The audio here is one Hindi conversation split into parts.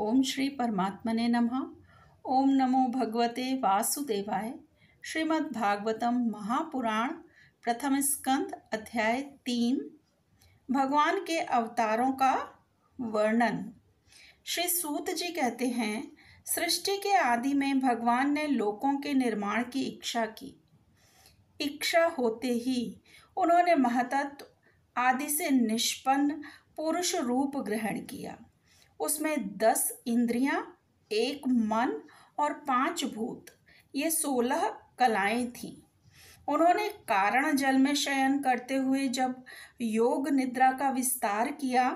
ओम श्री परमात्मने नमः ओम नमो भगवते वासुदेवाय श्रीमद् भागवतम महापुराण प्रथम स्कंद अध्याय तीन भगवान के अवतारों का वर्णन श्री सूत जी कहते हैं सृष्टि के आदि में भगवान ने लोकों के निर्माण की इच्छा की इच्छा होते ही उन्होंने महतत्व आदि से निष्पन्न पुरुष रूप ग्रहण किया उसमें दस इंद्रियां, एक मन और पांच भूत ये सोलह कलाएं थीं उन्होंने कारण जल में शयन करते हुए जब योग निद्रा का विस्तार किया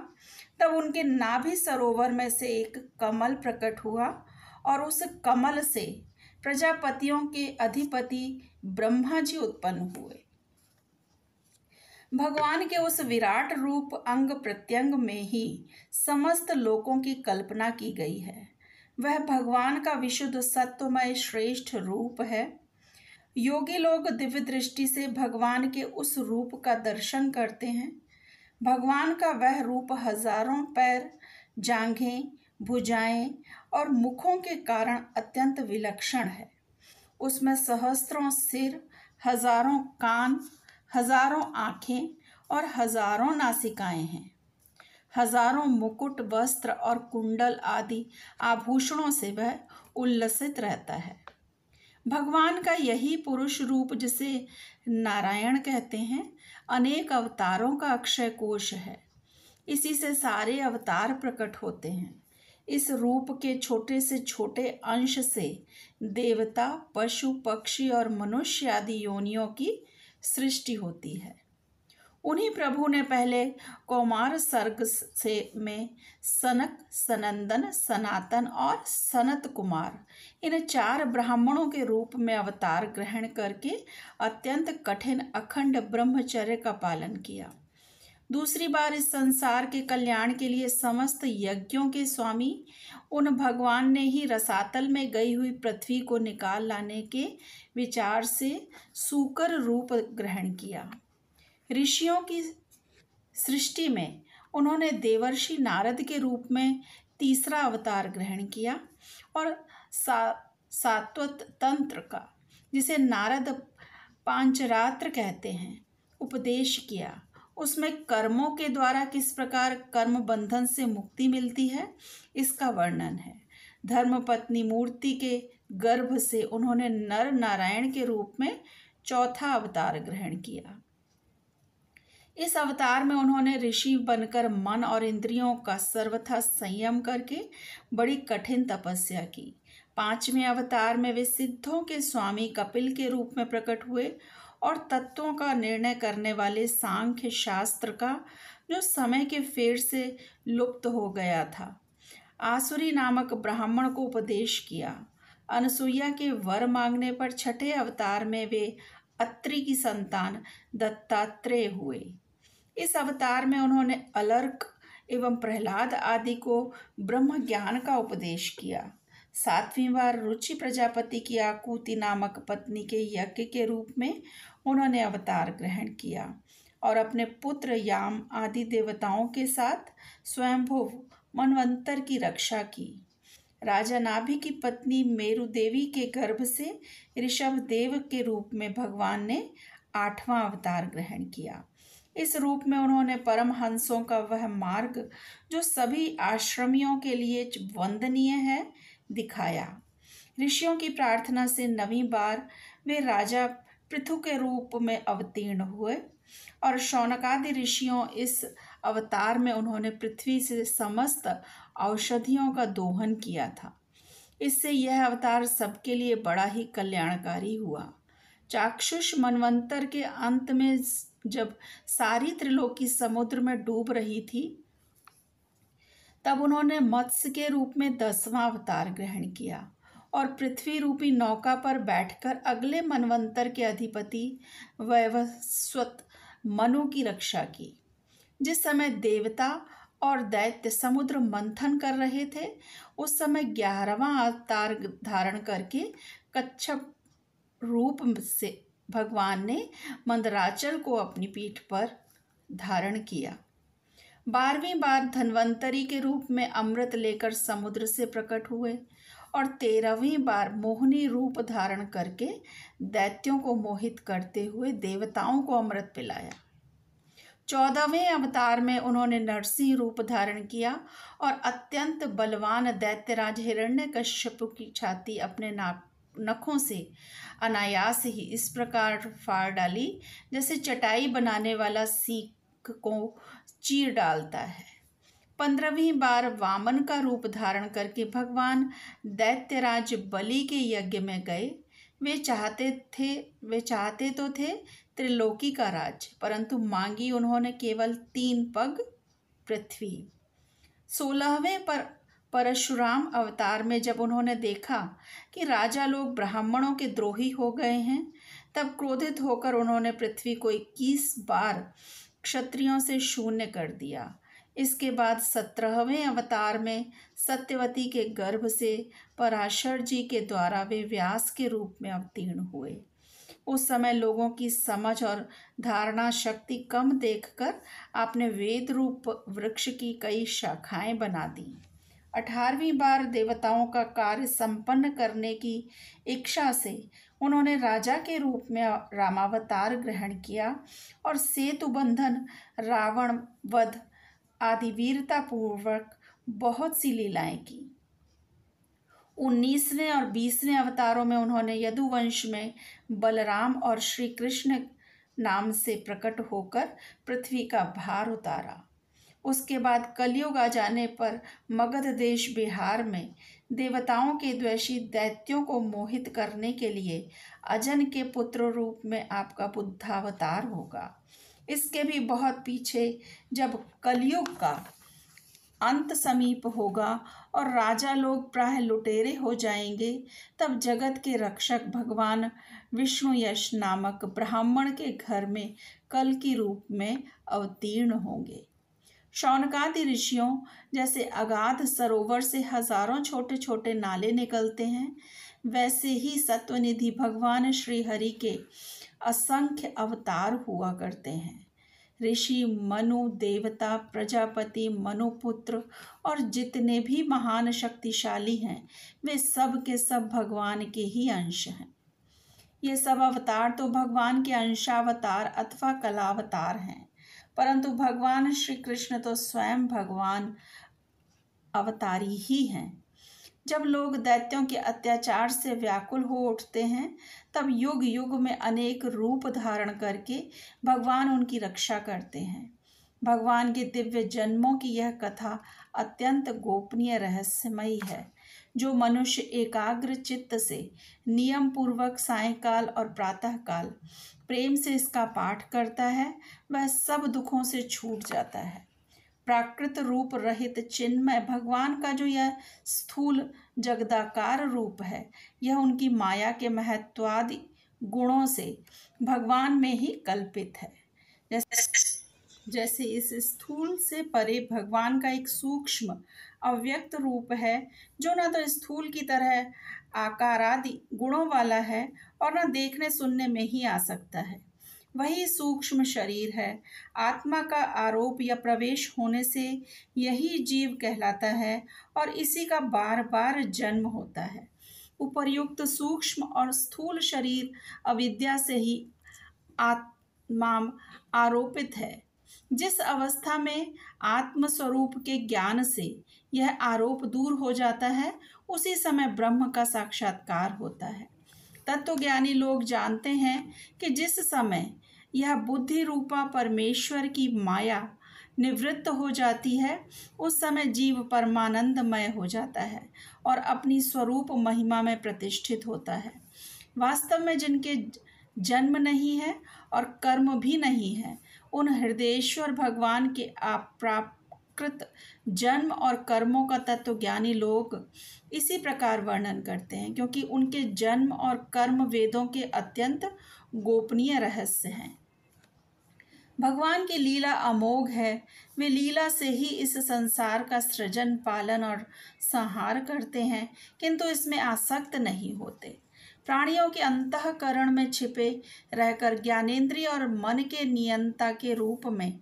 तब उनके नाभि सरोवर में से एक कमल प्रकट हुआ और उस कमल से प्रजापतियों के अधिपति ब्रह्मा जी उत्पन्न हुए भगवान के उस विराट रूप अंग प्रत्यंग में ही समस्त लोकों की कल्पना की गई है वह भगवान का विशुद्ध सत्वमय श्रेष्ठ रूप है योगी लोग दिव्य दृष्टि से भगवान के उस रूप का दर्शन करते हैं भगवान का वह रूप हजारों पैर जांघें भुजाएं और मुखों के कारण अत्यंत विलक्षण है उसमें सहस्त्रों सिर हजारों कान हजारों आँखें और हजारों नासिकाएं हैं हजारों मुकुट वस्त्र और कुंडल आदि आभूषणों से वह उल्लसित रहता है भगवान का यही पुरुष रूप जिसे नारायण कहते हैं अनेक अवतारों का अक्षय कोश है इसी से सारे अवतार प्रकट होते हैं इस रूप के छोटे से छोटे अंश से देवता पशु पक्षी और मनुष्य आदि योनियों की सृष्टि होती है उन्हीं प्रभु ने पहले कौमार सर्ग से में सनक सनंदन सनातन और सनत कुमार इन चार ब्राह्मणों के रूप में अवतार ग्रहण करके अत्यंत कठिन अखंड ब्रह्मचर्य का पालन किया दूसरी बार इस संसार के कल्याण के लिए समस्त यज्ञों के स्वामी उन भगवान ने ही रसातल में गई हुई पृथ्वी को निकाल लाने के विचार से सूकर रूप ग्रहण किया ऋषियों की सृष्टि में उन्होंने देवर्षि नारद के रूप में तीसरा अवतार ग्रहण किया और सा सात्वत तंत्र का जिसे नारद पांचरात्र कहते हैं उपदेश किया उसमें कर्मों के द्वारा किस प्रकार कर्म बंधन से मुक्ति मिलती है इसका वर्णन है धर्मपत्नी मूर्ति के गर्भ से उन्होंने नर नारायण के रूप में चौथा अवतार ग्रहण किया इस अवतार में उन्होंने ऋषि बनकर मन और इंद्रियों का सर्वथा संयम करके बड़ी कठिन तपस्या की पांचवें अवतार में वे सिद्धों के स्वामी कपिल के रूप में प्रकट हुए और तत्वों का निर्णय करने वाले सांख्य शास्त्र का जो समय के फेर से लुप्त हो गया था आसुरी नामक ब्राह्मण को उपदेश किया अनसुईया के वर मांगने पर छठे अवतार में वे अत्रि की संतान दत्तात्रेय हुए इस अवतार में उन्होंने अलर्क एवं प्रहलाद आदि को ब्रह्म ज्ञान का उपदेश किया सातवीं बार रुचि प्रजापति की आकूति नामक पत्नी के यज्ञ के रूप में उन्होंने अवतार ग्रहण किया और अपने पुत्र याम आदि देवताओं के साथ स्वयंभुव मनवंतर की रक्षा की राजा नाभि की पत्नी मेरु देवी के गर्भ से ऋषभ देव के रूप में भगवान ने आठवां अवतार ग्रहण किया इस रूप में उन्होंने परम हंसों का वह मार्ग जो सभी आश्रमियों के लिए वंदनीय है दिखाया ऋषियों की प्रार्थना से नवी बार वे राजा पृथु के रूप में अवतीर्ण हुए और शौनकादि ऋषियों इस अवतार में उन्होंने पृथ्वी से समस्त औषधियों का दोहन किया था इससे यह अवतार सबके लिए बड़ा ही कल्याणकारी हुआ चाक्षुष मनवंतर के अंत में जब सारी त्रिलोकी समुद्र में डूब रही थी तब उन्होंने मत्स्य के रूप में दसवां अवतार ग्रहण किया और पृथ्वी रूपी नौका पर बैठकर अगले मनवंतर के अधिपति वैवस्वत मनु की रक्षा की जिस समय देवता और दैत्य समुद्र मंथन कर रहे थे उस समय ग्यारहवा अवतार धारण करके कच्छप रूप से भगवान ने मंदराचल को अपनी पीठ पर धारण किया बारहवीं बार धन्वंतरी के रूप में अमृत लेकर समुद्र से प्रकट हुए और तेरहवीं बार मोहनी रूप धारण करके दैत्यों को मोहित करते हुए देवताओं को अमृत पिलाया चौदहवें अवतार में उन्होंने नरसिंह रूप धारण किया और अत्यंत बलवान दैत्यराज हिरण्य कश्यप की छाती अपने नाक नखों से अनायास ही इस प्रकार फाड़ डाली जैसे चटाई बनाने वाला सीख को चीर डालता है पंद्रहवीं बार वामन का रूप धारण करके भगवान दैत्यराज बलि के यज्ञ में गए वे चाहते थे वे चाहते तो थे त्रिलोकी का राज परंतु मांगी उन्होंने केवल तीन पग पृथ्वी सोलहवें पर परशुराम अवतार में जब उन्होंने देखा कि राजा लोग ब्राह्मणों के द्रोही हो गए हैं तब क्रोधित होकर उन्होंने पृथ्वी को इक्कीस बार क्षत्रियों से शून्य कर दिया इसके बाद सत्रहवें अवतार में सत्यवती के गर्भ से पराशर जी के द्वारा वे व्यास के रूप में अवतीर्ण हुए उस समय लोगों की समझ और धारणा शक्ति कम देखकर आपने वेद रूप वृक्ष की कई शाखाएं बना दी अठारहवीं बार देवताओं का कार्य संपन्न करने की इच्छा से उन्होंने राजा के रूप में रामावतार ग्रहण किया और सेतु बंधन रावण वध आदि वीरतापूर्वक बहुत सी लीलाएं की उन्नीसवें और बीसवें अवतारों में उन्होंने यदुवंश में बलराम और श्री कृष्ण नाम से प्रकट होकर पृथ्वी का भार उतारा उसके बाद कलयुग आ जाने पर मगध देश बिहार में देवताओं के द्वेषी दैत्यों को मोहित करने के लिए अजन के पुत्र रूप में आपका बुद्धावतार होगा इसके भी बहुत पीछे जब कलयुग का अंत समीप होगा और राजा लोग प्राय लुटेरे हो जाएंगे तब जगत के रक्षक भगवान विष्णु यश नामक ब्राह्मण के घर में कल की रूप में अवतीर्ण होंगे शौनकादि ऋषियों जैसे अगाध सरोवर से हजारों छोटे छोटे नाले निकलते हैं वैसे ही सत्वनिधि भगवान श्री हरि के असंख्य अवतार हुआ करते हैं ऋषि मनु देवता प्रजापति मनुपुत्र और जितने भी महान शक्तिशाली हैं वे सब के सब भगवान के ही अंश हैं ये सब अवतार तो भगवान के अंशावतार अथवा कलावतार हैं परंतु भगवान श्री कृष्ण तो स्वयं भगवान अवतारी ही हैं जब लोग दैत्यों के अत्याचार से व्याकुल हो उठते हैं तब युग युग में अनेक रूप धारण करके भगवान उनकी रक्षा करते हैं भगवान के दिव्य जन्मों की यह कथा अत्यंत गोपनीय रहस्यमयी है जो मनुष्य एकाग्र चित्त से नियम पूर्वक सायकाल और प्रातःकाल प्रेम से इसका पाठ करता है वह सब दुखों से छूट जाता है प्राकृत रूप रहित चिन्मय भगवान का जो यह स्थूल जगदाकार रूप है यह उनकी माया के महत्वादि गुणों से भगवान में ही कल्पित है जैसे जैसे इस स्थूल से परे भगवान का एक सूक्ष्म अव्यक्त रूप है जो न तो स्थूल की तरह आकारादि गुणों वाला है और न देखने सुनने में ही आ सकता है वही सूक्ष्म शरीर है आत्मा का आरोप या प्रवेश होने से यही जीव कहलाता है और इसी का बार बार जन्म होता है उपर्युक्त सूक्ष्म और स्थूल शरीर अविद्या से ही आत्मा आरोपित है जिस अवस्था में आत्मस्वरूप के ज्ञान से यह आरोप दूर हो जाता है उसी समय ब्रह्म का साक्षात्कार होता है तत्वज्ञानी लोग जानते हैं कि जिस समय यह बुद्धि रूपा परमेश्वर की माया निवृत्त हो जाती है उस समय जीव परमानंदमय हो जाता है और अपनी स्वरूप महिमा में प्रतिष्ठित होता है वास्तव में जिनके जन्म नहीं है और कर्म भी नहीं है उन हृदयेश्वर भगवान के अप्राकृत जन्म और कर्मों का तत्व ज्ञानी लोग इसी प्रकार वर्णन करते हैं क्योंकि उनके जन्म और कर्म वेदों के अत्यंत गोपनीय रहस्य हैं भगवान की लीला अमोघ है वे लीला से ही इस संसार का सृजन पालन और संहार करते हैं किंतु इसमें आसक्त नहीं होते प्राणियों के अंतकरण में छिपे रहकर ज्ञानेन्द्रिय और मन के नियंता के रूप में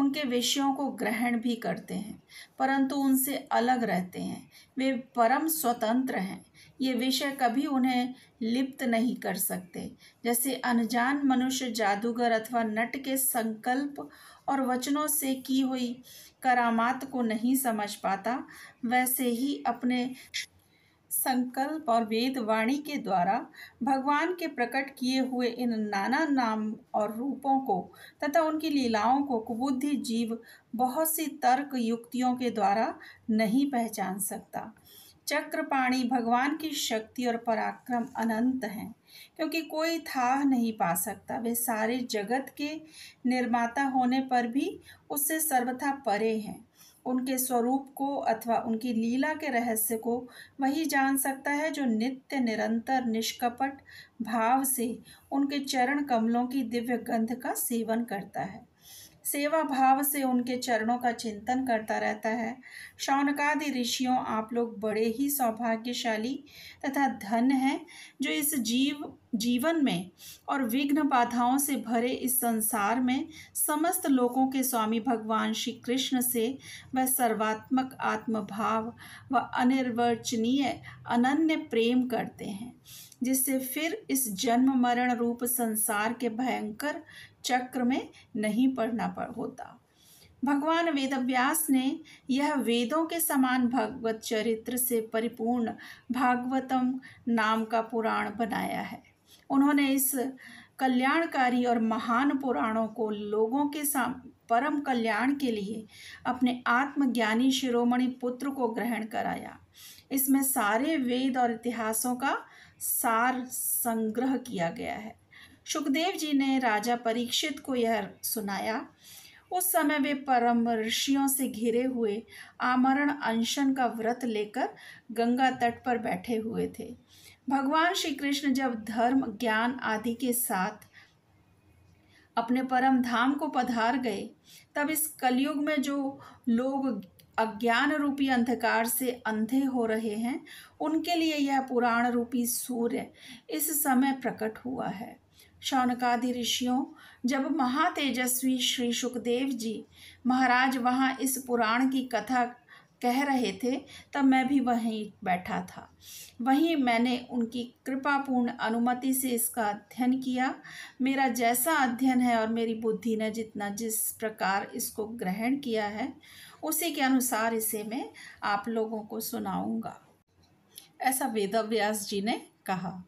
उनके विषयों को ग्रहण भी करते हैं परंतु उनसे अलग रहते हैं वे परम स्वतंत्र हैं ये विषय कभी उन्हें लिप्त नहीं कर सकते जैसे अनजान मनुष्य जादूगर अथवा नट के संकल्प और वचनों से की हुई करामात को नहीं समझ पाता वैसे ही अपने संकल्प और वेद वाणी के द्वारा भगवान के प्रकट किए हुए इन नाना नाम और रूपों को तथा उनकी लीलाओं को कुबुद्धि जीव बहुत सी तर्क युक्तियों के द्वारा नहीं पहचान सकता चक्रपाणी भगवान की शक्ति और पराक्रम अनंत हैं क्योंकि कोई था नहीं पा सकता वे सारे जगत के निर्माता होने पर भी उससे सर्वथा परे हैं उनके स्वरूप को अथवा उनकी लीला के रहस्य को वही जान सकता है जो नित्य निरंतर निष्कपट भाव से उनके चरण कमलों की दिव्य गंध का सेवन करता है सेवा भाव से उनके चरणों का चिंतन करता रहता है शौनकादि ऋषियों आप लोग बड़े ही सौभाग्यशाली तथा धन हैं जो इस जीव जीवन में और विघ्न बाधाओं से भरे इस संसार में समस्त लोगों के स्वामी भगवान श्री कृष्ण से वह सर्वात्मक आत्मभाव व अनिर्वचनीय अनन्य प्रेम करते हैं जिससे फिर इस जन्म मरण रूप संसार के भयंकर चक्र में नहीं पड़ना पड़ होता भगवान वेदव्यास ने यह वेदों के समान भगवत चरित्र से परिपूर्ण भागवतम नाम का पुराण बनाया है उन्होंने इस कल्याणकारी और महान पुराणों को लोगों के साम परम कल्याण के लिए अपने आत्मज्ञानी शिरोमणि पुत्र को ग्रहण कराया इसमें सारे वेद और इतिहासों का सार संग्रह किया गया है सुखदेव जी ने राजा परीक्षित को यह सुनाया उस समय वे परम ऋषियों से घिरे हुए आमरण अनशन का व्रत लेकर गंगा तट पर बैठे हुए थे भगवान श्री कृष्ण जब धर्म ज्ञान आदि के साथ अपने परम धाम को पधार गए तब इस कलयुग में जो लोग अज्ञान रूपी अंधकार से अंधे हो रहे हैं उनके लिए यह पुराण रूपी सूर्य इस समय प्रकट हुआ है शौनकादि ऋषियों जब महातेजस्वी श्री सुखदेव जी महाराज वहाँ इस पुराण की कथा कह रहे थे तब मैं भी वहीं बैठा था वहीं मैंने उनकी कृपापूर्ण अनुमति से इसका अध्ययन किया मेरा जैसा अध्ययन है और मेरी बुद्धि ने जितना जिस प्रकार इसको ग्रहण किया है उसी के अनुसार इसे मैं आप लोगों को सुनाऊंगा ऐसा वेदव्यास जी ने कहा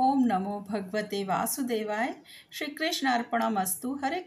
ओम नमो भगवते वासुदेवाय श्री कृष्ण अर्पणमस्तु हरे कृष्ण